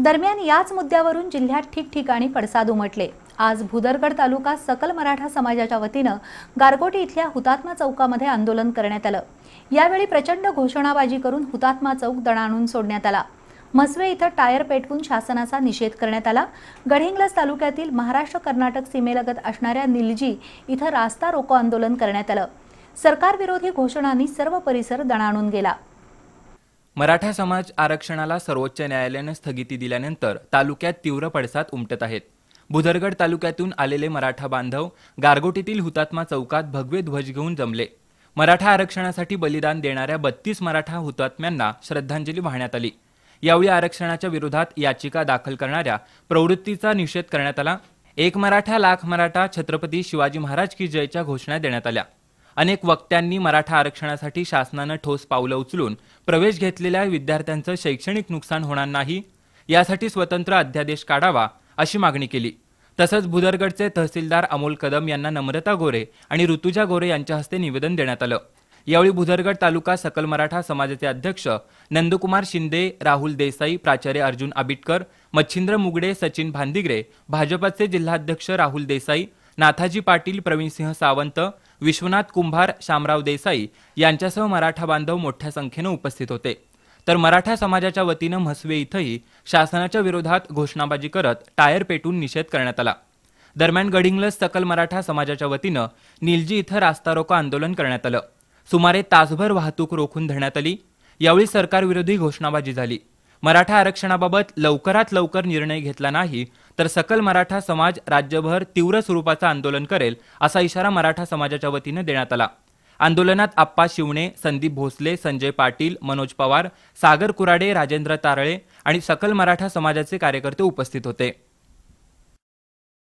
दरम्यान याच मुद्द्यावरून जिल्ह्यात ठिकठिकाणी पडसाद उमटले आज भुदरगड तालुका सकल मराठा समाजाच्या वतीनं गारगोटी इथल्या हुतात्मा चौकामध्ये आंदोलन करण्यात आलं यावेळी प्रचंड घोषणाबाजी करून हुतात्मा चौक दणाणून सोडण्यात आला मसवे इथं टायर पेटवून शासनाचा निषेध करण्यात आला गडहिंग्लज तालुक्यातील महाराष्ट्र कर्नाटक सीमेलगत असणाऱ्या निलजी इथं रास्ता रोको आंदोलन करण्यात आलं सरकारविरोधी घोषणांनी सर्व परिसर दणाणून गेला मराठा समाज आरक्षणाला सर्वोच्च न्यायालयानं स्थगिती दिल्यानंतर तालुक्यात तीव्र पडसाद उमटत आहेत भुदरगड तालुक्यातून आलेले मराठा बांधव गारगोटीतील हुतात्मा चौकात भगवे ध्वज घेऊन जमले मराठा आरक्षणासाठी बलिदान देणाऱ्या बत्तीस मराठा हुतात्म्यांना श्रद्धांजली वाहण्यात आली यावेळी आरक्षणाच्या विरोधात याचिका दाखल करणाऱ्या प्रवृत्तीचा निषेध करण्यात आला एक मराठा लाख मराठा छत्रपती शिवाजी महाराज की जयच्या घोषणा देण्यात आल्या अनेक वक्त्यांनी मराठा आरक्षणासाठी शासनानं ठोस पावलं उचलून प्रवेश घेतलेल्या विद्यार्थ्यांचं शैक्षणिक नुकसान होणार नाही यासाठी स्वतंत्र अध्यादेश काढावा अशी मागणी केली तसंच भुदरगडचे तहसीलदार अमोल कदम यांना नम्रता गोरे आणि ऋतुजा गोरे यांच्या हस्ते निवेदन देण्यात आलं यावेळी भुदरगड तालुका सकल मराठा समाजाचे अध्यक्ष नंदकुमार शिंदे राहुल देसाई प्राचार्य अर्जुन आबिटकर मच्छिंद्र मुगडे सचिन भांदिगरे भाजपचे जिल्हाध्यक्ष राहुल देसाई नाथाजी पाटील प्रवीणसिंह सावंत विश्वनाथ कुंभार शामराव देसाई यांच्यासह मराठा बांधव मोठ्या संख्येनं उपस्थित होते तर मराठा समाजाच्या वतीनं म्हसवे इथंही शासनाच्या विरोधात घोषणाबाजी करत टायर पेटून निषेध करण्यात आला दरम्यान गडिंगलज सकल मराठा समाजाच्या वतीनं निलजी इथं रास्ता रोको आंदोलन करण्यात आलं सुमारे तासभर वाहतूक रोखून धरण्यात आली यावेळी सरकारविरोधी घोषणाबाजी झाली मराठा आरक्षणाबाबत लवकरात लवकर निर्णय घेतला नाही तर सकल मराठा समाज राज्यभर तीव्र स्वरूपाचं आंदोलन करेल असा इशारा मराठा समाजाच्या वतीनं देण्यात आला आंदोलनात आप्पा शिवणे संदीप भोसले संजय पाटील मनोज पवार सागर कुराडे राजेंद्र तारळे आणि सकल मराठा समाजाचे कार्यकर्ते उपस्थित होते